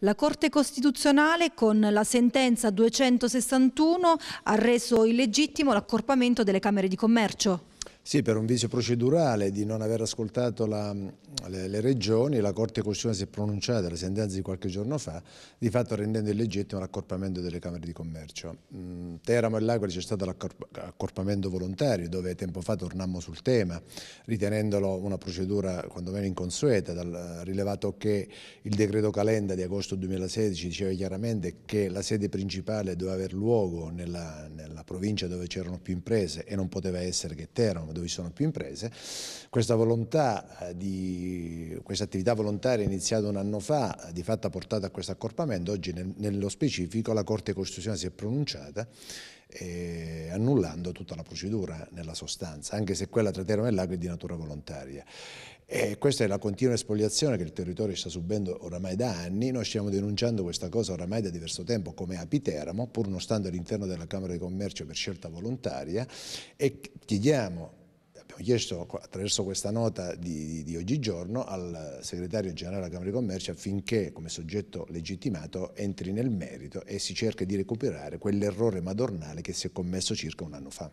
La Corte Costituzionale con la sentenza 261 ha reso illegittimo l'accorpamento delle Camere di Commercio. Sì, per un vizio procedurale di non aver ascoltato la, le, le, regioni, la Corte Costituzionale si è pronunciata, la sentenza di qualche giorno fa, di fatto rendendo illegittimo l'accorpamento delle Camere di Commercio. Mm, Teramo e L'Aquila c'è stato l'accorpamento volontario, dove tempo fa tornammo sul tema, ritenendolo una procedura quantomeno inconsueta, dal, rilevato che il decreto Calenda di agosto 2016 diceva chiaramente che la sede principale doveva avere luogo nella, nella provincia dove c'erano più imprese e non poteva essere che Teramo, dove ci sono più imprese. Questa, volontà eh, di, questa attività volontaria iniziata un anno fa, eh, di fatto ha portato a questo accorpamento, oggi nel, nello specifico la Corte Costituzionale si è pronunciata eh, annullando tutta la procedura nella sostanza, anche se quella tra Teramo e Lago è di natura volontaria. E questa è la continua espoliazione che il territorio sta subendo oramai da anni, noi stiamo denunciando questa cosa oramai da diverso tempo come Apiteramo, pur non stando all'interno della Camera di Commercio per scelta volontaria e chiediamo Abbiamo chiesto attraverso questa nota di, di, di oggigiorno al segretario generale della Camera di Commercio affinché come soggetto legittimato entri nel merito e si cerchi di recuperare quell'errore madornale che si è commesso circa un anno fa.